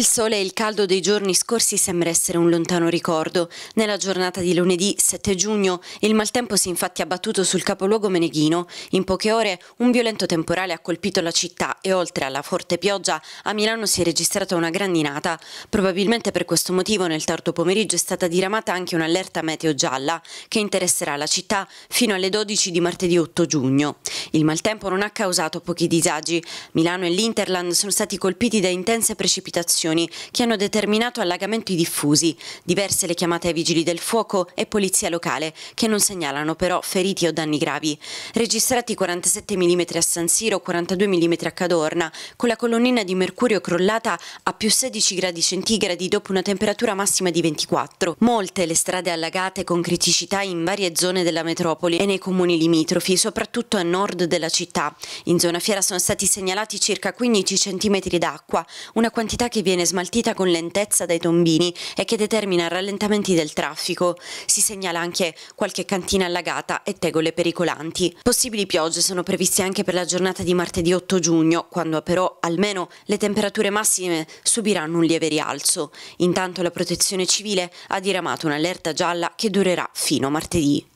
Il sole e il caldo dei giorni scorsi sembra essere un lontano ricordo. Nella giornata di lunedì 7 giugno il maltempo si è infatti abbattuto sul capoluogo meneghino. In poche ore un violento temporale ha colpito la città e oltre alla forte pioggia a Milano si è registrata una grandinata. Probabilmente per questo motivo nel tardo pomeriggio è stata diramata anche un'allerta meteo gialla che interesserà la città fino alle 12 di martedì 8 giugno. Il maltempo non ha causato pochi disagi. Milano e l'Interland sono stati colpiti da intense precipitazioni inondazioni che hanno determinato allagamenti diffusi, diverse le chiamate ai vigili del fuoco e polizia locale che non segnalano però feriti o danni gravi. Registrati 47 mm a San Siro, 42 mm a Cadorna, con la colonnina di mercurio crollata a più 16 gradi centigradi dopo una temperatura massima di 24. Molte le strade allagate con criticità in varie zone della metropoli e nei comuni limitrofi, soprattutto a nord della città. In zona fiera sono stati segnalati circa 15 cm d'acqua, una quantità che viene viene smaltita con lentezza dai tombini e che determina rallentamenti del traffico. Si segnala anche qualche cantina allagata e tegole pericolanti. Possibili piogge sono previste anche per la giornata di martedì 8 giugno, quando però almeno le temperature massime subiranno un lieve rialzo. Intanto la protezione civile ha diramato un'allerta gialla che durerà fino a martedì.